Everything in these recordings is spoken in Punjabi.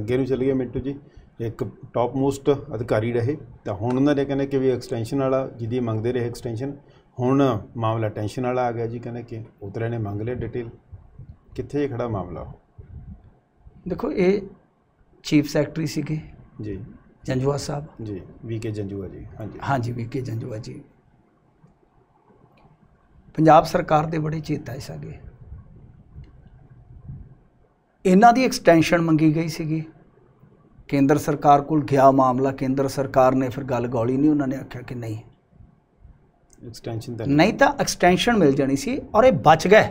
ਅੱਗੇ ਨੂੰ ਚੱਲੀਏ ਮਿੰਟੂ ਜੀ ਇੱਕ ਟਾਪ ਮੋਸਟ ਅਧਿਕਾਰੀ ਰਹੇ ਤਾਂ ਹੁਣ ਉਹਨਾਂ ਨੇ ਕਹਿੰਦੇ ਕਿ ਵੀ ਐਕਸਟੈਂਸ਼ਨ ਵਾਲਾ ਜਿਹਦੀ ਮੰਗਦੇ ਰਹੇ ਐਕਸਟੈਂਸ਼ਨ ਹੁਣ ਮਾਮਲਾ ਟੈਂਸ਼ਨ ਵਾਲਾ ਆ ਗਿਆ ਜੀ ਕਹਿੰਦੇ ਕਿ ਉਤਰੇ ਨੇ ਮੰਗ ਲਿਆ ਡਿਟੇਲ ਕਿੱਥੇ ਖੜਾ ਮਾਮਲਾ ਦੇਖੋ ਇਹ ਚੀਫ ਸੈਕਟਰੀ ਸੀਗੇ ਜੀ ਜੰਜੂਆ ਸਾਹਿਬ ਜੀ ਵੀਕੇ ਜੰਜੂਆ ਜੀ ਹਾਂਜੀ ਹਾਂਜੀ ਵੀਕੇ ਜੰਜੂਆ ਜੀ ਪੰਜਾਬ ਸਰਕਾਰ ਦੇ ਬੜੇ ਚੇਤਾ ਸੀਗੇ ਇਹਨਾਂ ਦੀ ਐਕਸਟੈਂਸ਼ਨ ਮੰਗੀ ਗਈ ਸੀਗੀ ਕੇਂਦਰ ਸਰਕਾਰ ਕੋਲ ਗਿਆ ਮਾਮਲਾ ਕੇਂਦਰ ਸਰਕਾਰ ਨੇ ਫਿਰ ਗੱਲ ਗੋਲੀ ਨਹੀਂ ਉਹਨਾਂ ਨੇ ਆਖਿਆ ਕਿ ਨਹੀਂ ਐਕਸਟੈਂਸ਼ਨ ਨਹੀਂ ਤਾਂ ਐਕਸਟੈਂਸ਼ਨ ਮਿਲ ਜਾਣੀ ਸੀ ਔਰ ਇਹ ਬਚ ਗਏ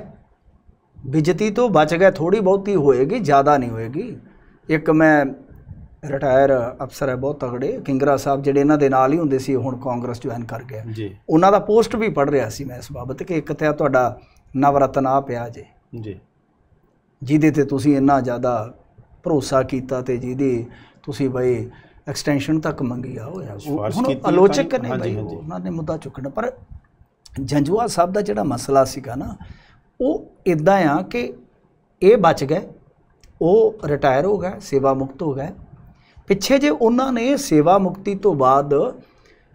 ਬਿਜਤੀ ਤੋਂ ਬਚ ਗਏ ਥੋੜੀ ਬਹੁਤੀ ਹੋਏਗੀ ਜ਼ਿਆਦਾ ਨਹੀਂ ਹੋਏਗੀ ਇੱਕ ਮੈਂ ਰਿਟਾਇਰ ਅਫਸਰ ਹੈ ਬਹੁਤ ਤਗੜੇ ਕਿੰਗਰਾ ਸਾਹਿਬ ਜਿਹੜੇ ਇਹਨਾਂ ਦੇ ਨਾਲ ਹੀ ਹੁੰਦੇ ਸੀ ਹੁਣ ਕਾਂਗਰਸ ਜੁਆਇਨ ਕਰ ਗਏ ਉਹਨਾਂ ਦਾ ਪੋਸਟ ਵੀ ਪੜ ਰਿਹਾ ਸੀ ਮੈਂ ਇਸ ਬਾਬਤ ਕਿ ਇੱਕ ਤੇ ਤੁਹਾਡਾ ਨਵਰਤਨ ਆ ਪਿਆ ਜੇ ਜੀ ਜਿਹਦੇ ਤੇ ਤੁਸੀਂ ਇੰਨਾ ਜ਼ਿਆਦਾ ਭਰੋਸਾ ਕੀਤਾ ਤੇ ਜਿਹਦੇ ਤੁਸੀਂ ਬਈ ਐਕਸਟੈਂਸ਼ਨ ਤੱਕ ਮੰਗੀ ਆ ਹੋਇਆ ਹੁਣ ਆਲੋਚਕ ਨੇ ਬਈ ਉਹਨਾਂ ਨੇ ਮੁੱਦਾ ਚੁੱਕਣਾ ਪਰ ਜੰਜੂਆ ਸਾਹਿਬ ਦਾ ਜਿਹੜਾ ਮਸਲਾ ਸੀਗਾ ਨਾ ਉਹ ਇਦਾਂ ਆ ਕਿ ਇਹ ਬਚ ਗਏ ਉਹ ਰਿਟਾਇਰ ਹੋ ਗਏ ਸੇਵਾ ਮੁਕਤ ਹੋ ਗਏ ਪਿੱਛੇ ਜੇ ਉਹਨਾਂ ਨੇ ਸੇਵਾ ਮੁਕਤੀ ਤੋਂ ਬਾਅਦ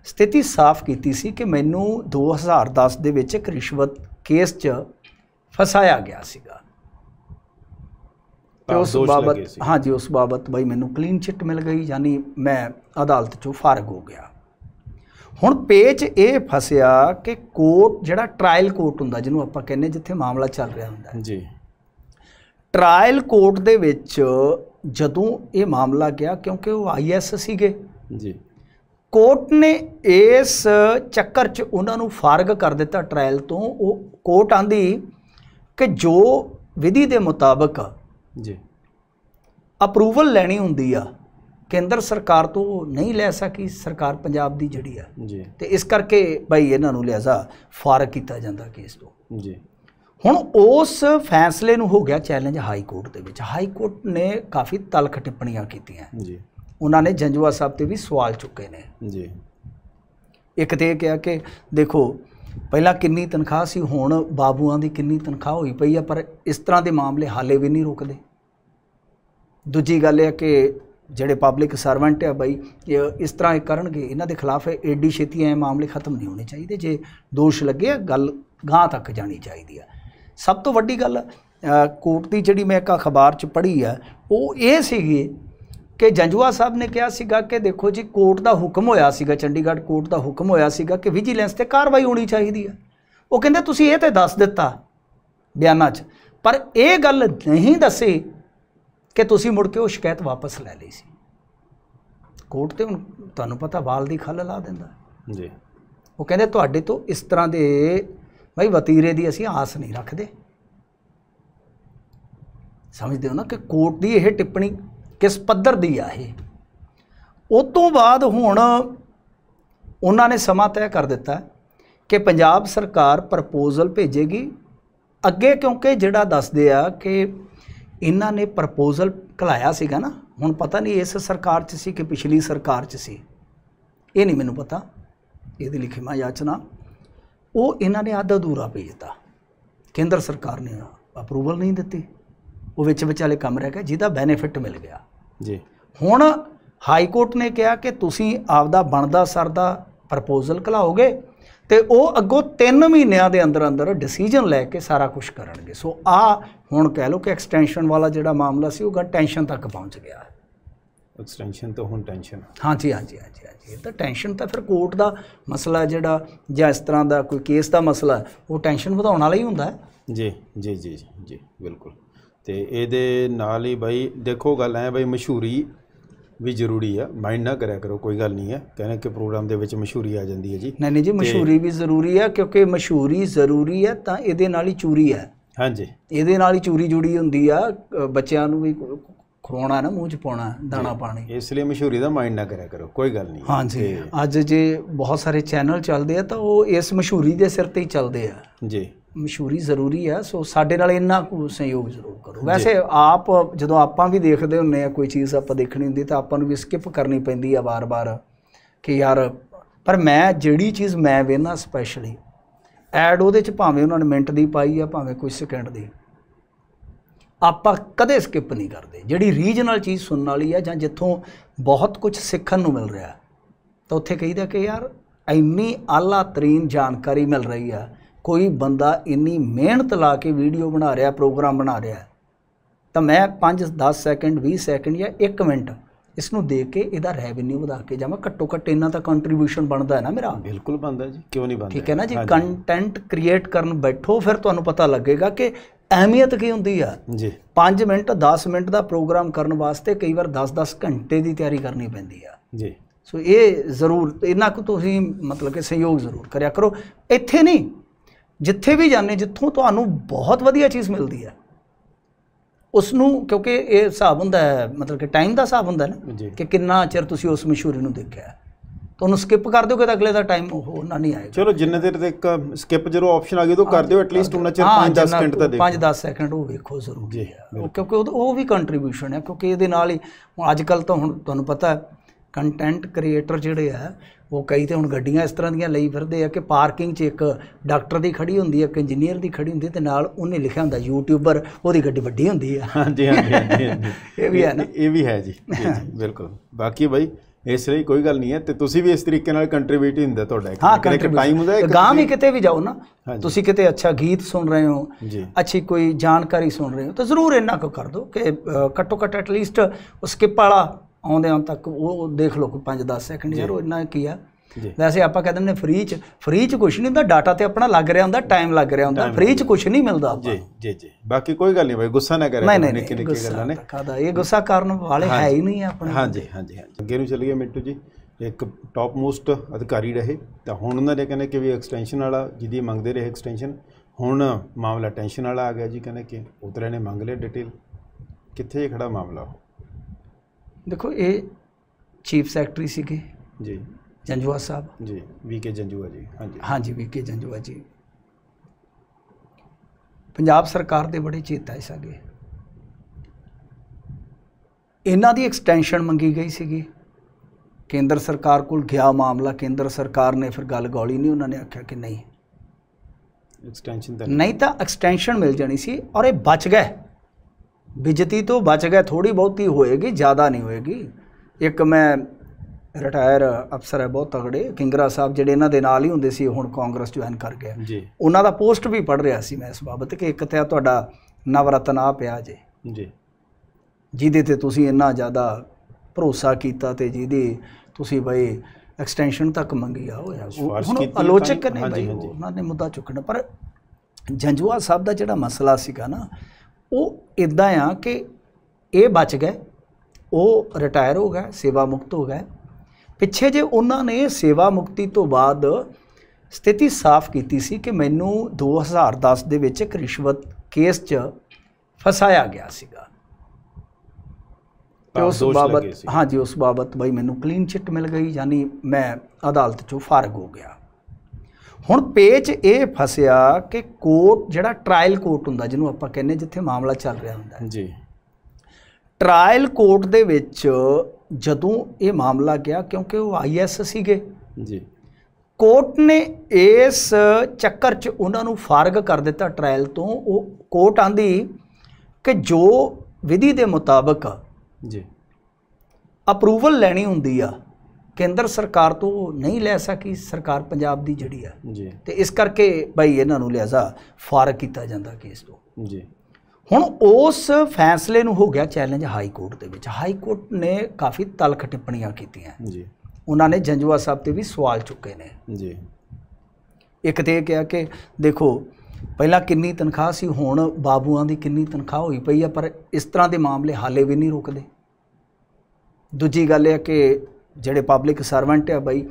ਸਥਿਤੀ ਸਾਫ਼ ਕੀਤੀ ਸੀ ਕਿ ਮੈਨੂੰ 2010 ਦੇ ਵਿੱਚ ਇੱਕ ਰਿਸ਼ਵਤ ਕੇਸ 'ਚ ਫਸਾਇਆ ਗਿਆ ਸੀਗਾ ਤੇ ਉਸ ਬਾਬਤ ਹਾਂਜੀ ਉਸ ਬਾਬਤ ਬਈ ਮੈਨੂੰ ਕਲੀਨ ਚਿੱਟ ਮਿਲ ਗਈ ਯਾਨੀ ਮੈਂ ਅਦਾਲਤ ਚੋਂ ਫਾਰਗ ਹੋ ਗਿਆ ਹੁਣ ਪੇਚ ਇਹ ਫਸਿਆ ਕਿ ਕੋਰਟ ਜਿਹੜਾ ਟ੍ਰਾਇਲ ਕੋਰਟ ਹੁੰਦਾ ਜਿਹਨੂੰ ਆਪਾਂ ਕਹਿੰਦੇ ਜਿੱਥੇ ਮਾਮਲਾ ਚੱਲ ਰਿਹਾ ਹੁੰਦਾ ਜੀ ਟ੍ਰਾਇਲ ਕੋਰਟ ਦੇ ਵਿੱਚ ਜਦੋਂ ਇਹ ਮਾਮਲਾ ਗਿਆ ਕਿਉਂਕਿ ਉਹ ਆਈਐਸ ਸੀਗੇ ਜੀ ਕੋਰਟ ਨੇ ਇਸ ਚੱਕਰ 'ਚ ਉਹਨਾਂ ਨੂੰ ਫਾਰਗ ਕਰ ਦਿੱਤਾ ਟ੍ਰਾਇਲ ਤੋਂ ਉਹ ਕੋਰਟ ਆਂਦੀ ਕਿ ਜੋ ਵਿਧੀ ਦੇ ਮੁਤਾਬਕ ਜੀ ਅਪਰੂਵਲ ਲੈਣੀ ਹੁੰਦੀ ਆ ਕੇਂਦਰ ਸਰਕਾਰ ਤੋਂ ਨਹੀਂ ਲੈ ਸਕੀ ਸਰਕਾਰ ਪੰਜਾਬ ਦੀ ਜਿਹੜੀ ਆ ਜੀ ਤੇ ਇਸ ਕਰਕੇ ਭਾਈ ਇਹਨਾਂ ਨੂੰ ਲਿਆਜ਼ਾ ਫਾਰਕ ਕੀਤਾ ਜਾਂਦਾ ਕੇਸ ਤੋਂ ਜੀ ਹੁਣ ਉਸ ਫੈਸਲੇ ਨੂੰ ਹੋ ਗਿਆ ਚੈਲੰਜ ਹਾਈ ਕੋਰਟ ਦੇ ਵਿੱਚ ਹਾਈ ਕੋਰਟ ਨੇ ਕਾਫੀ ਤਲਖ ਟਿੱਪਣੀਆਂ ਕੀਤੀਆਂ ਜੀ ਉਹਨਾਂ ਨੇ ਜੰਜਵਾ ਸਾਹਿਬ ਤੇ ਵੀ ਸਵਾਲ ਚੁੱਕੇ ਨੇ ਜੀ ਇੱਕ ਤੇ ਕਿਹਾ ਕਿ ਦੇਖੋ ਪਹਿਲਾਂ ਕਿੰਨੀ ਤਨਖਾਹ ਸੀ ਹੁਣ ਬਾਬੂਆਂ ਦੀ ਕਿੰਨੀ ਤਨਖਾਹ ਹੋਈ ਪਈ ਆ ਪਰ ਇਸ ਤਰ੍ਹਾਂ ਦੇ ਮਾਮਲੇ ਹਾਲੇ ਵੀ ਨਹੀਂ ਰੁਕਦੇ ਦੂਜੀ ਗੱਲ ਇਹ ਕਿ ਜਿਹੜੇ ਪਬਲਿਕ ਸਰਵੈਂਟ ਆ ਬਾਈ ਇਸ ਤਰ੍ਹਾਂ ਇਹ ਕਰਨਗੇ ਇਹਨਾਂ ਦੇ ਖਿਲਾਫ ਐਡੀ ਛੇਤੀ ਐ ਮਾਮਲੇ ਖਤਮ ਨਹੀਂ ਹੋਣੇ ਚਾਹੀਦੇ ਜੇ ਦੋਸ਼ ਲੱਗੇ ਗੱਲ ਗਾਂ ਤੱਕ ਜਾਣੀ ਚਾਹੀਦੀ ਆ ਸਭ ਤੋਂ ਵੱਡੀ ਗੱਲ ਕੋਰਟ ਦੀ ਜਿਹੜੀ ਮੈਂ ਇੱਕ ਅਖਬਾਰ 'ਚ ਪੜ੍ਹੀ ਆ ਉਹ ਇਹ ਸੀਗੀ ਕਿ ਜੰਜੂਆ ਸਾਹਿਬ ਨੇ ਕਿਹਾ ਸੀਗਾ ਕਿ ਦੇਖੋ ਜੀ ਕੋਰਟ ਦਾ ਹੁਕਮ ਹੋਇਆ ਸੀਗਾ ਚੰਡੀਗੜ੍ਹ ਕੋਰਟ ਦਾ ਹੁਕਮ ਹੋਇਆ ਸੀਗਾ ਕਿ ਵਿਜੀਲੈਂਸ ਤੇ ਕਾਰਵਾਈ ਹੋਣੀ ਚਾਹੀਦੀ ਆ ਉਹ ਕਹਿੰਦੇ ਤੁਸੀਂ ਇਹ ਤੇ ਦੱਸ ਦਿੱਤਾ ਬਿਆਨਾਂ 'ਚ ਪਰ ਇਹ ਗੱਲ ਨਹੀਂ ਦੱਸੀ ਕਿ ਤੁਸੀਂ ਮੁੜ ਕੇ ਉਹ ਸ਼ਿਕਾਇਤ ਵਾਪਸ ਲੈ ਲਈ ਸੀ ਕੋਰਟ ਤੇ ਹੁਣ ਤੁਹਾਨੂੰ ਪਤਾ ਵਾਲ ਦੀ ਖੱਲ ਲਾ ਦਿੰਦਾ ਜੀ ਉਹ ਕਹਿੰਦੇ ਤੁਹਾਡੇ ਤੋਂ ਇਸ ਤਰ੍ਹਾਂ ਦੇ ਭਾਈ ਵਤੀਰੇ ਦੀ ਅਸੀਂ ਆਸ ਨਹੀਂ ਰੱਖਦੇ ਸਮਝਦੇ ਹੋ ਨਾ ਕਿ ਕੋਰਟ ਦੀ ਇਹ ਟਿੱਪਣੀ ਕਿਸ ਪੱਧਰ ਦੀ ਆ ਇਹ ਉਸ ਤੋਂ ਬਾਅਦ ਹੁਣ ਉਹਨਾਂ ਨੇ ਸਮਾਂ ਤੈਅ ਕਰ ਦਿੱਤਾ ਕਿ ਪੰਜਾਬ ਸਰਕਾਰ ਪ੍ਰਪੋਜ਼ਲ ਭੇਜੇਗੀ ਅੱਗੇ ਕਿਉਂਕਿ ਜਿਹੜਾ ਦੱਸਦੇ ਆ ਕਿ ਇਹਨਾਂ ਨੇ ਪ੍ਰਪੋਜ਼ਲ ਕਲਾਇਆ ਸੀਗਾ ਨਾ ਹੁਣ ਪਤਾ ਨਹੀਂ ਇਸ ਸਰਕਾਰ 'ਚ ਸੀ ਕਿ ਪਿਛਲੀ ਸਰਕਾਰ 'ਚ ਸੀ ਇਹ ਨਹੀਂ ਮੈਨੂੰ ਪਤਾ ਇਹਦੀ ਲਿਖੀ ਮਾ ਯਾਚਨਾ ਉਹ ਇਹਨਾਂ ਨੇ ਆਧਾ ਅਧੂਰਾ ਭੇਜਤਾ ਕੇਂਦਰ ਸਰਕਾਰ ਨੇ ਅਪਰੂਵਲ ਨਹੀਂ ਦਿੱਤੀ ਉਹ ਵਿੱਚ ਵਿਚਾਲੇ ਕੰਮ ਰਹਿ ਗਿਆ ਜਿਹਦਾ ਬੈਨੀਫਿਟ ਮਿਲ ਗਿਆ ਜੀ ਹੁਣ ਹਾਈ ਕੋਰਟ ਨੇ ਕਿਹਾ ਕਿ ਤੁਸੀਂ ਆਪਦਾ ਬਣਦਾ ਸਰਦਾ ਪ੍ਰਪੋਜ਼ਲ ਕਲਾਓਗੇ ਤੇ ਉਹ ਅੱਗੋਂ 3 ਮਹੀਨਿਆਂ ਦੇ ਅੰਦਰ ਅੰਦਰ ਡਿਸੀਜਨ ਲੈ ਕੇ ਸਾਰਾ ਕੁਝ ਕਰਨਗੇ ਸੋ ਆ ਹੁਣ ਕਹਿ ਲਓ ਕਿ ਐਕਸਟੈਂਸ਼ਨ ਵਾਲਾ ਜਿਹੜਾ ਮਾਮਲਾ ਸੀ ਉਹ ਗਾ ਟੈਨਸ਼ਨ ਤੱਕ ਪਹੁੰਚ ਗਿਆ ਐਕਸਟੈਂਸ਼ਨ ਤੋਂ ਹੁਣ ਟੈਨਸ਼ਨ ਹਾਂਜੀ ਹਾਂਜੀ ਹਾਂਜੀ ਹਾਂਜੀ ਤਾਂ ਟੈਨਸ਼ਨ ਤਾਂ ਫਿਰ ਕੋਰਟ ਦਾ ਮਸਲਾ ਜਿਹੜਾ ਜਾਂ ਇਸ ਤਰ੍ਹਾਂ ਦਾ ਕੋਈ ਕੇਸ ਦਾ ਮਸਲਾ ਉਹ ਟੈਨਸ਼ਨ ਵਧਾਉਣ ਵਾਲਾ ਹੀ ਹੁੰਦਾ ਹੈ ਜੀ ਜੀ ਜੀ ਜੀ ਬਿਲਕੁਲ ਤੇ ਇਹਦੇ ਨਾਲ ਹੀ ਬਾਈ ਦੇਖੋ ਗੱਲ ਐ ਬਾਈ ਮਸ਼ਹੂਰੀ ਵੀ ਜ਼ਰੂਰੀ ਆ ਮਾਈਂਡ ਨਾ ਕਰਿਆ ਕਰੋ ਕੋਈ ਗੱਲ ਨਹੀਂ ਹੈ ਕਹਿੰਦੇ ਕਿ ਪ੍ਰੋਗਰਾਮ ਦੇ ਵਿੱਚ ਮਸ਼ਹੂਰੀ ਆ ਜਾਂਦੀ ਹੈ ਜੀ ਨਹੀਂ ਨਹੀਂ ਜੀ ਮਸ਼ਹੂਰੀ ਵੀ ਜ਼ਰੂਰੀ ਆ ਕਿਉਂਕਿ ਮਸ਼ਹੂਰੀ ਜ਼ਰੂਰੀ ਆ ਤਾਂ ਇਹਦੇ ਨਾਲ ਹੀ ਚੂਰੀ ਆ ਹਾਂਜੀ ਇਹਦੇ ਨਾਲ ਹੀ ਚੂਰੀ ਜੁੜੀ ਹੁੰਦੀ ਆ ਬੱਚਿਆਂ ਨੂੰ ਵੀ ਖਰੋਣਾ ਨਾ ਮੂੰਹ ਚ ਪਾਉਣਾ ਦਾਣਾ ਪਾਣੀ ਇਸ ਲਈ ਮਸ਼ਹੂਰੀ ਦਾ ਮਾਈਂਡ ਨਾ ਕਰਿਆ ਕਰੋ ਕੋਈ ਗੱਲ ਨਹੀਂ ਹਾਂਜੀ ਅੱਜ ਜੇ ਬਹੁਤ ਸਾਰੇ ਚੈਨਲ ਚੱਲਦੇ ਆ ਤਾਂ ਉਹ ਇਸ ਮਸ਼ਹੂਰੀ ਦੇ ਸਿਰ ਤੇ ਹੀ ਚੱਲਦੇ ਆ ਜੀ ਮਸ਼ਹੂਰੀ ਜ਼ਰੂਰੀ ਆ ਸੋ ਸਾਡੇ ਨਾਲ ਇੰਨਾ ਕੁ ਸਹਿਯੋਗ ਜ਼ਰੂਰ ਕਰੋ ਵੈਸੇ ਆਪ ਜਦੋਂ ਆਪਾਂ ਵੀ ਦੇਖਦੇ ਹੁੰਨੇ ਆ ਕੋਈ ਚੀਜ਼ ਆਪਾਂ ਦੇਖਣੀ ਹੁੰਦੀ ਤਾਂ ਆਪਾਂ ਨੂੰ ਵੀ ਸਕਿਪ ਕਰਨੀ ਪੈਂਦੀ ਆ ਵਾਰ-ਵਾਰ ਕਿ ਯਾਰ ਪਰ ਮੈਂ ਜਿਹੜੀ ਚੀਜ਼ ਮੈਂ ਵੇਖਣਾ ਸਪੈਸ਼ਲੀ ਐਡ ਉਹਦੇ ਚ ਭਾਵੇਂ ਉਹਨਾਂ ਨੇ ਮਿੰਟ ਦੀ ਪਾਈ ਆ ਭਾਵੇਂ ਕੋਈ ਸਕਿੰਟ ਦੀ ਆਪਾਂ ਕਦੇ ਸਕਿਪ ਨਹੀਂ ਕਰਦੇ ਜਿਹੜੀ ਰੀਜਨਲ ਚੀਜ਼ ਸੁਣਨ ਵਾਲੀ ਆ ਜਾਂ ਜਿੱਥੋਂ ਬਹੁਤ ਕੁਝ ਸਿੱਖਣ ਨੂੰ ਮਿਲ ਰਿਹਾ ਤਾਂ ਉੱਥੇ ਕਹੀਦਾ ਕਿ ਯਾਰ ਇੰਨੀ ਆਲਾ ਤਰੀਨ ਜਾਣਕਾਰੀ ਮਿਲ ਰਹੀ ਆ ਕੋਈ ਬੰਦਾ ਇੰਨੀ ਮਿਹਨਤ ਲਾ ਕੇ ਵੀਡੀਓ ਬਣਾ ਰਿਹਾ ਪ੍ਰੋਗਰਾਮ ਬਣਾ ਰਿਹਾ ਤਾਂ ਮੈਂ 5 10 ਸੈਕਿੰਡ 20 ਸੈਕਿੰਡ ਜਾਂ 1 ਮਿੰਟ ਇਸ ਨੂੰ ਦੇਖ ਕੇ ਇਹਦਾ ਰੈਵਨਿਊ ਵਧਾ ਕੇ ਜਾਵਾਂ ਘੱਟੋ ਘੱਟ ਇਹਨਾਂ ਦਾ ਕੰਟਰੀਬਿਊਸ਼ਨ ਬਣਦਾ ਹੈ ਨਾ ਮੇਰਾ ਬਿਲਕੁਲ ਬਣਦਾ ਜੀ ਕਿਉਂ ਨਹੀਂ ਬਣਦਾ ਠੀਕ ਹੈ ਨਾ ਜੀ ਕੰਟੈਂਟ ਕ੍ਰੀਏਟ ਕਰਨ ਬੈਠੋ ਫਿਰ ਤੁਹਾਨੂੰ ਪਤਾ ਲੱਗੇਗਾ ਕਿ ਅਹਿਮੀਅਤ ਕੀ ਹੁੰਦੀ ਆ ਜੀ 5 ਮਿੰਟ 10 ਮਿੰਟ ਦਾ ਪ੍ਰੋਗਰਾਮ ਕਰਨ ਵਾਸਤੇ ਕਈ ਵਾਰ 10-10 ਘੰਟੇ ਦੀ ਤਿਆਰੀ ਕਰਨੀ ਪੈਂਦੀ ਆ ਜੀ ਸੋ ਇਹ ਜ਼ਰੂਰ ਇਹਨਾਂ ਕੋ ਤੁਸੀਂ ਮਤਲਬ ਕਿ ਸਹਿਯੋਗ ਜ਼ਰੂਰ ਕਰਿਆ ਕਰੋ ਇੱਥੇ ਨਹੀਂ ਜਿੱਥੇ ਵੀ ਜਾਂਦੇ ਜਿੱਥੋਂ ਤੁਹਾਨੂੰ ਬਹੁਤ ਵਧੀਆ ਚੀਜ਼ ਮਿਲਦੀ ਹੈ ਉਸ ਨੂੰ ਕਿਉਂਕਿ ਇਹ ਹਿਸਾਬ ਹੁੰਦਾ ਹੈ ਮਤਲਬ ਕਿ ਟਾਈਮ ਦਾ ਹਿਸਾਬ ਹੁੰਦਾ ਨਾ ਕਿ ਕਿੰਨਾ ਚਿਰ ਤੁਸੀਂ ਉਸ ਮਸ਼ਹੂਰੀ ਨੂੰ ਦੇਖਿਆ ਤੁਹਾਨੂੰ ਸਕਿਪ ਕਰ ਦਿਓਗੇ ਤਾਂ ਅਗਲੇ ਦਾ ਟਾਈਮ ਉਹ ਨਾ ਨਹੀਂ ਆਏਗਾ ਚਲੋ ਜਿੰਨੇ ਦੇਰ ਤੱਕ ਸਕਿਪ ਜਰੂਰ ਆਪਸ਼ਨ ਆ ਗਿਆ ਉਦੋਂ ਕਰ ਦਿਓ ਐਟਲੀਸਟ ਉਹਨਾਂ ਚਿਰ 5-10 ਸਕਿੰਟ ਤਾਂ ਦੇਖੋ 5-10 ਸੈਕਿੰਡ ਉਹ ਵੇਖੋ ਜ਼ਰੂਰ ਜੀ ਕਿਉਂਕਿ ਉਹ ਵੀ ਕੰਟਰੀਬਿਊਸ਼ਨ ਹੈ ਕਿਉਂਕਿ ਇਹਦੇ ਨਾਲ ਹੀ ਹੁਣ ਅੱਜ ਕੱਲ ਤਾਂ ਹੁਣ ਤੁਹਾਨੂੰ ਪਤਾ ਹੈ ਕੰਟੈਂਟ ਕ੍ਰੀਏਟਰ ਜਿਹੜੇ ਆ ਉਹ ਕਈ ਤੇ ਹੁਣ ਗੱਡੀਆਂ ਇਸ ਤਰ੍ਹਾਂ ਦੀਆਂ ਲਈ ਫਿਰਦੇ ਆ ਕਿ ਪਾਰਕਿੰਗ 'ਚ ਇੱਕ ਡਾਕਟਰ ਦੀ ਖੜੀ ਹੁੰਦੀ ਹੈ ਇੱਕ ਇੰਜੀਨੀਅਰ ਦੀ ਖੜੀ ਹੁੰਦੀ ਤੇ ਨਾਲ ਉਹਨੇ ਲਿਖਿਆ ਹੁੰਦਾ ਯੂਟਿਊਬਰ ਉਹਦੀ ਗੱਡੀ ਵੱਡੀ ਹੁੰਦੀ ਆ ਹਾਂਜੀ ਹਾਂਜੀ ਇਹ ਵੀ ਹੈ ਨਾ ਇਹ ਵੀ ਹੈ ਜੀ ਬਿਲਕੁਲ ਬਾਕੀ ਬਾਈ ਇਸ ਲਈ ਕੋਈ ਗੱਲ ਨਹੀਂ ਹੈ ਤੇ ਤੁਸੀਂ ਵੀ ਇਸ ਤਰੀਕੇ ਨਾਲ ਕੰਟਰੀਬਿਊਟ ਹੀ ਹੁੰਦਾ ਤੁਹਾਡਾ ਇੱਕ ਟਾਈਮ ਹੁੰਦਾ ਹੈ ਗਾਂ ਵੀ ਕਿਤੇ ਵੀ ਜਾਓ ਨਾ ਤੁਸੀਂ ਕਿਤੇ ਅੱਛਾ ਗੀਤ ਸੁਣ ਰਹੇ ਹੋ ਅੱਛੀ ਕੋਈ ਜਾਣਕਾਰੀ ਸੁਣ ਰਹੇ ਹੋ ਤਾਂ ਜ਼ਰੂਰ ਇਹਨਾਂ ਕੋ ਕਰ ਦਿਓ ਕਿ ਘੱਟੋ ਘੱਟ ਐਟਲੀਸਟ ਲੀਸਟ ਉਸਕੇ ਵਾਲਾ ਆਉਂਦੇ ਹਾਂ ਤੱਕ ਉਹ ਦੇਖ ਲਓ ਕੋਈ 5-10 ਸੈਕਿੰਡ ਯਾਰ ਉਹ ਇੰਨਾ ਕੀ ਆ ਵੈਸੇ ਆਪਾਂ ਕਹਿੰਦੇ ਨੇ ਫ੍ਰੀ ਚ ਫ੍ਰੀ ਚ ਕੁਝ ਨਹੀਂ ਹੁੰਦਾ ਡਾਟਾ ਤੇ ਆਪਣਾ ਲੱਗ ਰਿਹਾ ਹੁੰਦਾ ਟਾਈਮ ਲੱਗ ਰਿਹਾ ਹੁੰਦਾ ਫ੍ਰੀ ਚ ਕੁਝ ਨਹੀਂ ਮਿਲਦਾ ਆਪਾਂ ਜੀ ਜੀ ਜੀ ਬਾਕੀ ਕੋਈ ਗੱਲ ਨਹੀਂ ਭਾਈ ਗੁੱਸਾ ਨਾ ਕਰੇ ਨਿੱਕੇ ਨਿੱਕੇ ਗੱਲਾਂ ਨੇ ਕਾਦਾ ਇਹ ਗੁੱਸਾ ਕਰਨ ਵਾਲੇ ਹੈ ਹੀ ਨਹੀਂ ਆਪਣੇ ਹਾਂਜੀ ਹਾਂਜੀ ਹਾਂਜੀ ਅੱਗੇ ਨੂੰ ਚੱਲੀਏ ਮਿੰਟੂ ਜੀ ਇੱਕ ਟਾਪ ਮੋਸਟ ਅਧਿਕਾਰੀ ਰਹੇ ਤਾਂ ਹੁਣ ਉਹਨਾਂ ਨੇ ਕਹਿੰਦੇ ਕਿ ਵੀ ਐਕਸਟੈਂਸ਼ਨ ਵਾਲਾ ਜਿਹਦੀ ਮੰਗਦੇ ਰਹੇ ਐਕਸਟੈਂਸ਼ਨ ਹੁਣ ਮਾਮਲਾ ਟੈਂਸ਼ਨ ਵਾਲਾ ਆ ਗਿਆ ਜੀ ਕਹਿੰਦੇ ਕਿ ਉਤਰੇ ਨੇ ਮੰਗ ਲਿਆ ਡਿਟੇਲ ਕਿੱਥੇ ਖੜਾ ਮਾਮਲਾ ਦੇਖੋ ਇਹ ਚੀਫ ਸੈਕਟਰੀ ਸੀਗੇ ਜੀ ਜੰਜੂਆ ਸਾਹਿਬ ਜੀ ਵੀਕੇ ਜੰਜੂਆ ਜੀ ਹਾਂਜੀ ਹਾਂਜੀ ਵੀਕੇ ਜੰਜੂਆ ਜੀ ਪੰਜਾਬ ਸਰਕਾਰ ਦੇ ਬੜੇ ਚੇਤਾ ਸੀਗੇ ਇਹਨਾਂ ਦੀ ਐਕਸਟੈਂਸ਼ਨ ਮੰਗੀ ਗਈ ਸੀਗੀ ਕੇਂਦਰ ਸਰਕਾਰ ਕੋਲ ਗਿਆ ਮਾਮਲਾ ਕੇਂਦਰ ਸਰਕਾਰ ਨੇ ਫਿਰ ਗੱਲ ਗੌਲੀ ਨਹੀਂ ਉਹਨਾਂ ਨੇ ਆਖਿਆ ਕਿ ਨਹੀਂ ਐਕਸਟੈਂਸ਼ਨ ਨਹੀਂ ਤਾਂ ਐਕਸਟੈਂਸ਼ਨ ਮਿਲ ਜਾਣੀ ਸੀ ਔਰ ਇਹ ਬਚ ਗਏ ਬਿਜਤੀ ਤੋਂ ਬਚ ਗਏ ਥੋੜੀ ਬਹੁਤੀ ਹੋਏਗੀ ਜ਼ਿਆਦਾ ਨਹੀਂ ਹੋਏਗੀ ਇੱਕ ਮੈਂ ਰਿਟਾਇਰ ਅਫਸਰ ਹੈ ਬਹੁਤ ਤਗੜੇ ਕਿੰਗਰਾ ਸਾਹਿਬ ਜਿਹੜੇ ਇਹਨਾਂ ਦੇ ਨਾਲ ਹੀ ਹੁੰਦੇ ਸੀ ਹੁਣ ਕਾਂਗਰਸ ਜੁਆਇਨ ਕਰ ਗਏ ਜੀ ਉਹਨਾਂ ਦਾ ਪੋਸਟ ਵੀ ਪੜ ਰਿਹਾ ਸੀ ਮੈਂ ਇਸ ਬਾਬਤ ਕਿ ਇੱਕ ਤੇ ਤੁਹਾਡਾ ਨਵਰਤਨ ਆ ਪਿਆ ਜੇ ਜੀ ਜਿਹਦੇ ਤੇ ਤੁਸੀਂ ਇੰਨਾ ਜ਼ਿਆਦਾ ਭਰੋਸਾ ਕੀਤਾ ਤੇ ਜਿਹਦੀ ਤੁਸੀਂ ਬਈ ਐਕਸਟੈਂਸ਼ਨ ਤੱਕ ਮੰਗੀ ਆ ਹੋਇਆ ਹੁਣ ਆਲੋਚਕ ਨੇ ਬਈ ਉਹਨਾਂ ਨੇ ਮੁੱਦਾ ਚੁੱਕਣਾ ਪਰ ਜੰਜੂਆ ਸਾਹਿਬ ਦਾ ਜਿਹੜਾ ਮਸਲਾ ਸੀਗਾ ਨਾ ਉਹ ਇਦਾਂ ਆ ਕਿ ਇਹ ਬਚ ਗਏ ਉਹ ਰਿਟਾਇਰ ਹੋ ਗਏ ਸੇਵਾ ਮੁਕਤ ਹੋ ਗਏ ਪਿੱਛੇ ਜੇ ਉਹਨਾਂ ਨੇ ਸੇਵਾ ਮੁਕਤੀ ਤੋਂ ਬਾਅਦ ਸਥਿਤੀ ਸਾਫ਼ ਕੀਤੀ ਸੀ ਕਿ ਮੈਨੂੰ 2010 ਦੇ ਵਿੱਚ ਇੱਕ ਰਿਸ਼ਵਤ ਕੇਸ 'ਚ ਫਸਾਇਆ ਗਿਆ ਸੀਗਾ ਤੇ ਉਸ ਬਾਬਤ ਹਾਂਜੀ ਉਸ ਬਾਬਤ ਬਈ ਮੈਨੂੰ ਕਲੀਨ ਚਿੱਟ ਮਿਲ ਗਈ ਯਾਨੀ ਮੈਂ ਅਦਾਲਤ 'ਚੋਂ ਫਾਰਗ ਹੋ ਗਿਆ ਹੁਣ ਪੇਚ ਇਹ ਫਸਿਆ ਕਿ ਕੋਰਟ ਜਿਹੜਾ ਟ੍ਰਾਇਲ ਕੋਰਟ ਹੁੰਦਾ ਜਿਹਨੂੰ ਆਪਾਂ ਕਹਿੰਦੇ ਜਿੱਥੇ ਮਾਮਲਾ ਚੱਲ ਰਿਹਾ ਹੁੰਦਾ ਜੀ ਟ੍ਰਾਇਲ ਕੋਰਟ ਦੇ ਵਿੱਚ ਜਦੋਂ ਇਹ ਮਾਮਲਾ ਗਿਆ ਕਿਉਂਕਿ ਉਹ ਆਈਐਸ ਸੀਗੇ ਜੀ ਕੋਰਟ ਨੇ ਇਸ ਚੱਕਰ 'ਚ ਉਹਨਾਂ ਨੂੰ ਫਾਰਗ ਕਰ ਦਿੱਤਾ ਟ੍ਰਾਇਲ ਤੋਂ ਉਹ ਕੋਰਟ ਆਂਦੀ ਕਿ ਜੋ ਵਿਧੀ ਦੇ ਮੁਤਾਬਕ ਜੀ ਅਪਰੂਵਲ ਲੈਣੀ ਹੁੰਦੀ ਆ ਕੇਂਦਰ ਸਰਕਾਰ ਤੋਂ ਨਹੀਂ ਲੈ ਸਕੀ ਸਰਕਾਰ ਪੰਜਾਬ ਦੀ ਜਿਹੜੀ ਆ ਜੀ ਤੇ ਇਸ ਕਰਕੇ ਭਾਈ ਇਹਨਾਂ ਨੂੰ ਲਿਆਜ਼ਾ ਫਾਰਕ ਕੀਤਾ ਜਾਂਦਾ ਕੇਸ ਤੋਂ ਜੀ ਹੁਣ ਉਸ ਫੈਸਲੇ ਨੂੰ ਹੋ ਗਿਆ ਚੈਲੰਜ ਹਾਈ ਕੋਰਟ ਦੇ ਵਿੱਚ ਹਾਈ ਕੋਰਟ ਨੇ ਕਾਫੀ ਤਲਖ ਟਿੱਪਣੀਆਂ ਕੀਤੀਆਂ ਜੀ ਉਹਨਾਂ ਨੇ ਜੰਜੂਆ ਸਾਹਿਬ ਤੇ ਵੀ ਸਵਾਲ ਚੁੱਕੇ ਨੇ ਜੀ ਇੱਕ ਤੇ ਕਿਹਾ ਕਿ ਦੇਖੋ ਪਹਿਲਾਂ ਕਿੰਨੀ ਤਨਖਾਹ ਸੀ ਹੁਣ ਬਾਬੂਆਂ ਦੀ ਕਿੰਨੀ ਤਨਖਾਹ ਹੋਈ ਪਈ ਆ ਪਰ ਇਸ ਤਰ੍ਹਾਂ ਦੇ ਮਾਮਲੇ ਹਾਲੇ ਵੀ ਨਹੀਂ ਰੁਕਦੇ ਦੂਜੀ ਗੱਲ ਇਹ ਕਿ ਜਿਹੜੇ ਪਬਲਿਕ ਸਰਵੈਂਟ ਆ ਬਾਈ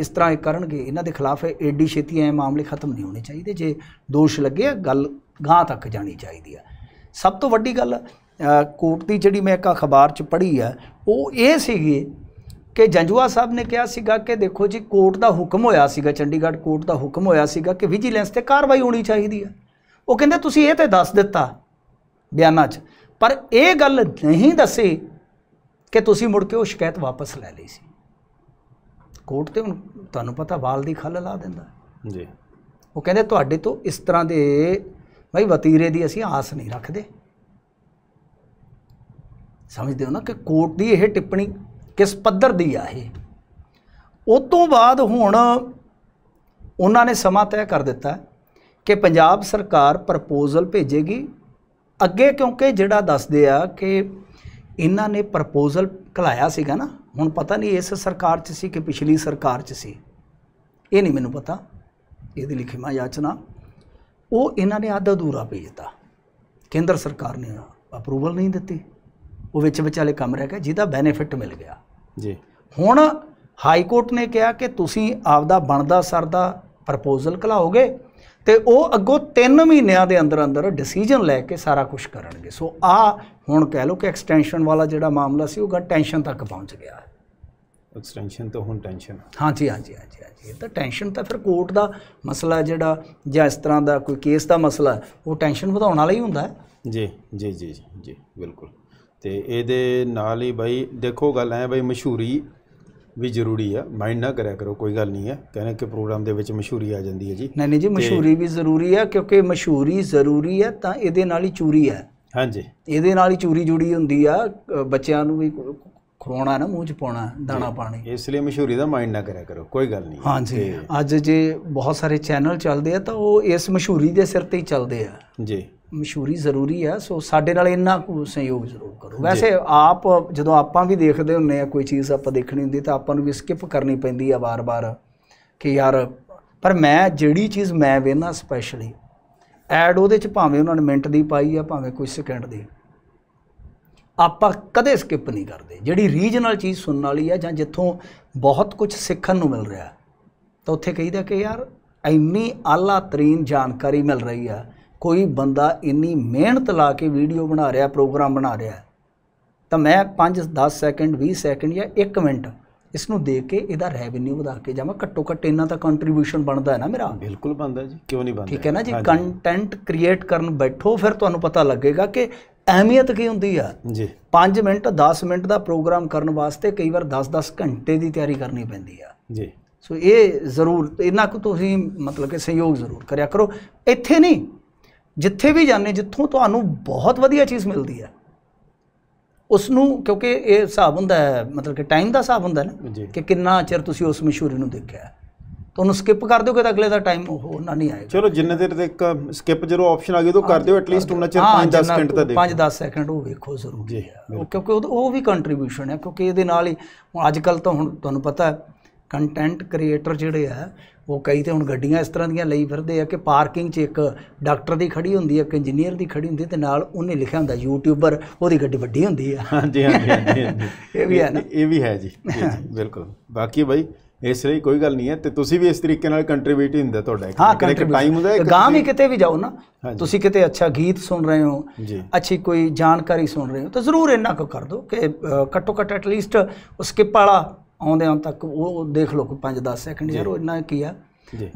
ਇਸ ਤਰ੍ਹਾਂ ਕਰਨਗੇ ਇਹਨਾਂ ਦੇ ਖਿਲਾਫ ਏਡੀ ਛੇਤੀ ਐ ਮਾਮਲੇ ਖਤਮ ਨਹੀਂ ਹੋਣੇ ਚਾਹੀਦੇ ਜੇ ਦੋਸ਼ ਲੱਗੇ ਆ ਗੱਲ ਗਾਂ ਤੱਕ ਜਾਣੀ ਚਾਹੀਦੀ ਆ ਸਭ ਤੋਂ ਵੱਡੀ ਗੱਲ ਕੋਰਟ ਦੀ ਜਿਹੜੀ ਮੈਂ ਇੱਕ ਅਖਬਾਰ 'ਚ ਪੜ੍ਹੀ ਆ ਉਹ ਇਹ ਸੀਗੀ ਕਿ ਜੰਜੂਆ ਸਾਹਿਬ ਨੇ ਕਿਹਾ ਸੀਗਾ ਕਿ ਦੇਖੋ ਜੀ ਕੋਰਟ ਦਾ ਹੁਕਮ ਹੋਇਆ ਸੀਗਾ ਚੰਡੀਗੜ੍ਹ ਕੋਰਟ ਦਾ ਹੁਕਮ ਹੋਇਆ ਸੀਗਾ ਕਿ ਵਿਜੀਲੈਂਸ ਤੇ ਕਾਰਵਾਈ ਹੋਣੀ ਚਾਹੀਦੀ ਆ ਉਹ ਕਹਿੰਦੇ ਤੁਸੀਂ ਇਹ ਤੇ ਦੱਸ ਦਿੱਤਾ ਬਿਆਨਾਂ 'ਚ ਪਰ ਇਹ ਗੱਲ ਨਹੀਂ ਦੱਸੀ ਕਿ ਤੁਸੀਂ ਮੁੜ ਕੇ ਉਹ ਸ਼ਿਕਾਇਤ ਵਾਪਸ ਲੈ ਲਈ ਸੀ ਕੋਰਟ ਤੇ ਹੁਣ ਤੁਹਾਨੂੰ ਪਤਾ ਵਾਲ ਦੀ ਖੱਲ ਲਾ ਦਿੰਦਾ ਜੀ ਉਹ ਕਹਿੰਦੇ ਤੁਹਾਡੇ ਤੋਂ ਇਸ ਤਰ੍ਹਾਂ ਦੇ ਭਾਈ ਵਤੀਰੇ ਦੀ ਅਸੀਂ ਆਸ ਨਹੀਂ ਰੱਖਦੇ ਸਮਝਦੇ ਹੋ ਨਾ ਕਿ ਕੋਰਟ ਦੀ ਇਹ ਟਿੱਪਣੀ ਕਿਸ ਪੱਧਰ ਦੀ ਆ ਇਹ ਉਸ ਤੋਂ ਬਾਅਦ ਹੁਣ ਉਹਨਾਂ ਨੇ ਸਮਾਂ ਤੈਅ ਕਰ ਦਿੱਤਾ ਕਿ ਪੰਜਾਬ ਸਰਕਾਰ ਪ੍ਰਪੋਜ਼ਲ ਭੇਜੇਗੀ ਅੱਗੇ ਕਿਉਂਕਿ ਜਿਹੜਾ ਦੱਸਦੇ ਆ ਕਿ ਇਹਨਾਂ ਨੇ ਪ੍ਰਪੋਜ਼ਲ ਕਲਾਇਆ ਸੀਗਾ ਨਾ ਹੁਣ ਪਤਾ ਨਹੀਂ ਇਸ ਸਰਕਾਰ 'ਚ ਸੀ ਕਿ ਪਿਛਲੀ ਸਰਕਾਰ 'ਚ ਸੀ ਇਹ ਨਹੀਂ ਮੈਨੂੰ ਪਤਾ ਇਹਦੀ ਲਿਖੀ ਮਾ ਯਾਚਨਾ ਉਹ ਇਹਨਾਂ ਨੇ ਆਧਾ ਅਧੂਰਾ ਭੇਜਤਾ ਕੇਂਦਰ ਸਰਕਾਰ ਨੇ ਅਪਰੂਵਲ ਨਹੀਂ ਦਿੱਤੀ ਉਹ ਵਿੱਚ ਵਿਚਾਲੇ ਕੰਮ ਰਹਿ ਗਿਆ ਜਿਹਦਾ ਬੈਨੀਫਿਟ ਮਿਲ ਗਿਆ ਜੀ ਹੁਣ ਹਾਈ ਕੋਰਟ ਨੇ ਕਿਹਾ ਕਿ ਤੁਸੀਂ ਆਪਦਾ ਬਣਦਾ ਸਰਦਾ ਪ੍ਰਪੋਜ਼ਲ ਕਲਾਓਗੇ ਤੇ ਉਹ ਅੱਗੋਂ 3 ਮਹੀਨਿਆਂ ਦੇ ਅੰਦਰ ਅੰਦਰ ਡਿਸੀਜਨ ਲੈ ਕੇ ਸਾਰਾ ਕੁਝ ਕਰਨਗੇ ਸੋ ਆ ਹੁਣ ਕਹਿ ਲਓ ਕਿ ਐਕਸਟੈਂਸ਼ਨ ਵਾਲਾ ਜਿਹੜਾ ਮਾਮਲਾ ਸੀ ਉਹ ਗਾ ਟੈਨਸ਼ਨ ਤੱਕ ਪਹੁੰਚ ਗਿਆ ਐਕਸਟੈਂਸ਼ਨ ਤੋਂ ਹੁਣ ਟੈਨਸ਼ਨ ਹਾਂਜੀ ਹਾਂਜੀ ਹਾਂਜੀ ਹਾਂਜੀ ਇਹ ਤਾਂ ਟੈਨਸ਼ਨ ਤਾਂ ਫਿਰ ਕੋਰਟ ਦਾ ਮਸਲਾ ਜਿਹੜਾ ਜਾਂ ਇਸ ਤਰ੍ਹਾਂ ਦਾ ਕੋਈ ਕੇਸ ਦਾ ਮਸਲਾ ਉਹ ਟੈਨਸ਼ਨ ਵਧਾਉਣ ਵਾਲਾ ਹੀ ਹੁੰਦਾ ਜੀ ਜੀ ਜੀ ਜੀ ਬਿਲਕੁਲ ਤੇ ਇਹਦੇ ਨਾਲ ਹੀ ਬਾਈ ਦੇਖੋ ਗੱਲ ਐ ਬਾਈ ਮਸ਼ਹੂਰੀ ਵੀ ਜ਼ਰੂਰੀ ਆ ਮਾਈਂਡ ਨਾ ਕਰਿਆ ਕਰੋ ਕੋਈ ਗੱਲ ਨਹੀਂ ਹੈ ਕਹਿੰਦੇ ਕਿ ਪ੍ਰੋਗਰਾਮ ਦੇ ਵਿੱਚ ਮਸ਼ਹੂਰੀ ਆ ਜਾਂਦੀ ਹੈ ਜੀ ਨਹੀਂ ਨਹੀਂ ਜੀ ਮਸ਼ਹੂਰੀ ਵੀ ਜ਼ਰੂਰੀ ਆ ਕਿਉਂਕਿ ਮਸ਼ਹੂਰੀ ਜ਼ਰੂਰੀ ਆ ਤਾਂ ਇਹਦੇ ਨਾਲ ਹੀ ਚੂਰੀ ਆ ਹਾਂਜੀ ਇਹਦੇ ਨਾਲ ਹੀ ਚੂਰੀ ਜੁੜੀ ਹੁੰਦੀ ਆ ਬੱਚਿਆਂ ਨੂੰ ਵੀ ਖਰੋਣਾ ਨਾ ਮੂੰਹ ਚ ਪਾਉਣਾ ਦਾਣਾ ਪਾਣੀ ਇਸ ਲਈ ਮਸ਼ਹੂਰੀ ਦਾ ਮਾਈਂਡ ਨਾ ਕਰਿਆ ਕਰੋ ਕੋਈ ਗੱਲ ਨਹੀਂ ਹਾਂਜੀ ਅੱਜ ਜੇ ਬਹੁਤ ਸਾਰੇ ਚੈਨਲ ਚੱਲਦੇ ਆ ਤਾਂ ਉਹ ਇਸ ਮਸ਼ਹੂਰੀ ਦੇ ਸਿਰ ਤੇ ਹੀ ਚੱਲਦੇ ਆ ਜੀ ਮਸ਼ਹੂਰੀ ਜ਼ਰੂਰੀ ਆ ਸੋ ਸਾਡੇ ਨਾਲ ਇੰਨਾ ਕੁ ਸਹਿਯੋਗ ਜ਼ਰੂਰ ਕਰੋ ਵੈਸੇ ਆਪ ਜਦੋਂ ਆਪਾਂ ਵੀ ਦੇਖਦੇ ਹੁੰਨੇ ਆ ਕੋਈ ਚੀਜ਼ ਆਪਾਂ ਦੇਖਣੀ ਹੁੰਦੀ ਤਾਂ ਆਪਾਂ ਨੂੰ ਵੀ ਸਕਿਪ ਕਰਨੀ ਪੈਂਦੀ ਆ ਵਾਰ-ਵਾਰ ਕਿ ਯਾਰ ਪਰ ਮੈਂ ਜਿਹੜੀ ਚੀਜ਼ ਮੈਂ ਵੇਖਣਾ ਸਪੈਸ਼ਲੀ ਐਡ ਉਹਦੇ ਚ ਭਾਵੇਂ ਉਹਨਾਂ ਨੇ ਮਿੰਟ ਦੀ ਪਾਈ ਆ ਭਾਵੇਂ ਕੁਝ ਸਕਿੰਟ ਦੀ ਆਪਾਂ ਕਦੇ ਸਕਿਪ ਨਹੀਂ ਕਰਦੇ ਜਿਹੜੀ ਰੀਜਨਲ ਚੀਜ਼ ਸੁਣਨ ਵਾਲੀ ਆ ਜਾਂ ਜਿੱਥੋਂ ਬਹੁਤ ਕੁਝ ਸਿੱਖਣ ਨੂੰ ਮਿਲ ਰਿਹਾ ਤਾਂ ਉੱਥੇ ਕਹੀਦਾ ਕਿ ਯਾਰ ਇੰਨੀ ਆਲਾ ਤਰੀਨ ਜਾਣਕਾਰੀ ਮਿਲ ਰਹੀ ਆ ਕੋਈ ਬੰਦਾ ਇੰਨੀ ਮਿਹਨਤ ਲਾ ਕੇ ਵੀਡੀਓ ਬਣਾ ਰਿਹਾ ਪ੍ਰੋਗਰਾਮ ਬਣਾ ਰਿਹਾ ਤਾਂ ਮੈਂ 5 10 ਸੈਕਿੰਡ 20 ਸੈਕਿੰਡ ਜਾਂ 1 ਮਿੰਟ ਇਸ ਨੂੰ ਦੇਖ ਕੇ ਇਹਦਾ ਰੈਵਨਿਊ ਵਧਾ ਕੇ ਜਾਵਾਂ ਘੱਟੋ ਘੱਟ ਇੰਨਾ ਤਾਂ ਕੰਟਰੀਬਿਊਸ਼ਨ ਬਣਦਾ ਹੈ ਨਾ ਮੇਰਾ ਬਿਲਕੁਲ ਬਣਦਾ ਜੀ ਕਿਉਂ ਨਹੀਂ ਬਣਦਾ ਠੀਕ ਹੈ ਨਾ ਜੀ ਕੰਟੈਂਟ ਕ੍ਰੀਏਟ ਕਰਨ ਬੈਠੋ ਫਿਰ ਤੁਹਾਨੂੰ ਪਤਾ ਲੱਗੇਗਾ ਕਿ ਅਹਿਮੀਅਤ ਕੀ ਹੁੰਦੀ ਆ ਜੀ 5 ਮਿੰਟ 10 ਮਿੰਟ ਦਾ ਪ੍ਰੋਗਰਾਮ ਕਰਨ ਵਾਸਤੇ ਕਈ ਵਾਰ 10-10 ਘੰਟੇ ਦੀ ਤਿਆਰੀ ਕਰਨੀ ਪੈਂਦੀ ਆ ਜੀ ਸੋ ਇਹ ਜ਼ਰੂਰ ਇਹਨਾਂ ਕੋ ਤੁਸੀਂ ਮਤਲਬ ਕਿ ਸਹਿਯੋਗ ਜ਼ਰੂਰ ਕਰਿਆ ਕਰੋ ਇੱਥੇ ਨਹੀਂ ਜਿੱਥੇ ਵੀ ਜਾਂਦੇ ਜਿੱਥੋਂ ਤੁਹਾਨੂੰ ਬਹੁਤ ਵਧੀਆ ਚੀਜ਼ ਮਿਲਦੀ ਹੈ ਉਸ ਨੂੰ ਕਿਉਂਕਿ ਇਹ ਹਿਸਾਬ ਹੁੰਦਾ ਹੈ ਮਤਲਬ ਕਿ ਟਾਈਮ ਦਾ ਹਿਸਾਬ ਹੁੰਦਾ ਹੈ ਨਾ ਕਿ ਕਿੰਨਾ ਚਿਰ ਤੁਸੀਂ ਉਸ ਮਸ਼ਹੂਰੀ ਨੂੰ ਦੇਖਿਆ ਤੁਹਾਨੂੰ ਸਕਿਪ ਕਰ ਦਿਓਗੇ ਤਾਂ ਅਗਲੇ ਦਾ ਟਾਈਮ ਉਹ ਨਾ ਨਹੀਂ ਆਏਗਾ ਚਲੋ ਜਿੰਨੇ ਦੇਰ ਤੱਕ ਸਕਿਪ ਜਦੋਂ ਆਪਸ਼ਨ ਆ ਗਈ ਤਾਂ ਕਰ ਦਿਓ ਐਟਲੀਸਟ ਉਹਨਾਂ ਚਿਰ 5-10 ਸਕਿੰਟ ਤਾਂ ਦੇਖੋ 5-10 ਸੈਕਿੰਡ ਉਹ ਵੇਖੋ ਜ਼ਰੂਰ ਜੀ ਕਿਉਂਕਿ ਉਹ ਵੀ ਕੰਟਰੀਬਿਊਸ਼ਨ ਹੈ ਕਿਉਂਕਿ ਇਹਦੇ ਨਾਲ ਹੀ ਅੱਜ ਕੱਲ ਤਾਂ ਹੁਣ ਤੁਹਾਨੂੰ ਪਤਾ ਹੈ ਕੰਟੈਂਟ ਕ੍ਰੀਏਟਰ ਜਿਹੜੇ ਆ ਉਹ ਕਈ ਤੇ ਹੁਣ ਗੱਡੀਆਂ ਇਸ ਤਰ੍ਹਾਂ ਦੀਆਂ ਲਈ ਫਿਰਦੇ ਆ ਕਿ ਪਾਰਕਿੰਗ 'ਚ ਇੱਕ ਡਾਕਟਰ ਦੀ ਖੜੀ ਹੁੰਦੀ ਹੈ ਇੱਕ ਇੰਜੀਨੀਅਰ ਦੀ ਖੜੀ ਹੁੰਦੀ ਤੇ ਨਾਲ ਉਹਨੇ ਲਿਖਿਆ ਹੁੰਦਾ ਯੂਟਿਊਬਰ ਉਹਦੀ ਗੱਡੀ ਵੱਡੀ ਹੁੰਦੀ ਆ ਹਾਂਜੀ ਹਾਂਜੀ ਇਹ ਵੀ ਹੈ ਨਾ ਇਹ ਵੀ ਹੈ ਜੀ ਬਿਲਕੁਲ ਬਾਕੀ ਭਾਈ ਇਸ ਲਈ ਕੋਈ ਗੱਲ ਨਹੀਂ ਹੈ ਤੇ ਤੁਸੀਂ ਵੀ ਇਸ ਤਰੀਕੇ ਨਾਲ ਕੰਟਰੀਬਿਊਟ ਹੀ ਹੁੰਦਾ ਤੁਹਾਡਾ ਇੱਕ ਟਾਈਮ ਹੁੰਦਾ ਹੈ ਗਾਂ ਵੀ ਕਿਤੇ ਵੀ ਜਾਓ ਨਾ ਤੁਸੀਂ ਕਿਤੇ ਅੱਛਾ ਗੀਤ ਸੁਣ ਰਹੇ ਹੋ ਅੱਛੀ ਕੋਈ ਜਾਣਕਾਰੀ ਸੁਣ ਰਹੇ ਹੋ ਤਾਂ ਜ਼ਰੂਰ ਇੰਨਾ ਕੁ ਕਰ ਦਿਓ ਕਿ ਘੱਟੋ ਘੱਟ ਐਟਲੀਸਟ ਉਸ ਸਕਿਪ ਵਾਲਾ ਆਉਂਦਿਆਂ ਤੱਕ ਉਹ ਦੇਖ ਲਓ ਕੋਈ 5-10 ਸੈਕਿੰਡ ਯਾਰ ਉਹ ਇੰਨਾ ਕੀ ਆ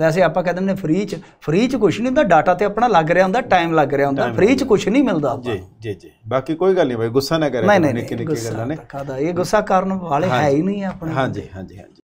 ਵੈਸੇ ਆਪਾਂ ਕਹਿੰਦੇ ਨੇ ਫ੍ਰੀ ਚ ਫ੍ਰੀ ਚ ਕੁਝ ਨਹੀਂ ਹੁੰਦਾ ਡਾਟਾ ਤੇ ਆਪਣਾ ਲੱਗ ਰਿਹਾ ਹੁੰਦਾ ਟਾਈਮ ਲੱਗ ਰਿਹਾ ਹੁੰਦਾ ਫ੍ਰੀ ਚ ਕੁਝ ਨਹੀਂ ਮਿਲਦਾ ਆਪਾਂ ਜੀ ਜੀ ਜੀ ਬਾਕੀ ਕੋਈ ਗੱਲ ਨਹੀਂ ਬਾਈ ਗੁੱਸਾ ਨਾ ਕਰੇ ਨਿੱਕੀ ਨਿੱਕੀ ਗੱਲਾਂ ਨੇ ਇਹ ਗੁੱਸਾ ਕਰਨ ਵਾਲੇ ਹੈ ਹੀ ਨਹੀਂ ਆਪਣੇ ਹਾਂਜੀ ਹਾਂਜੀ ਹਾਂਜੀ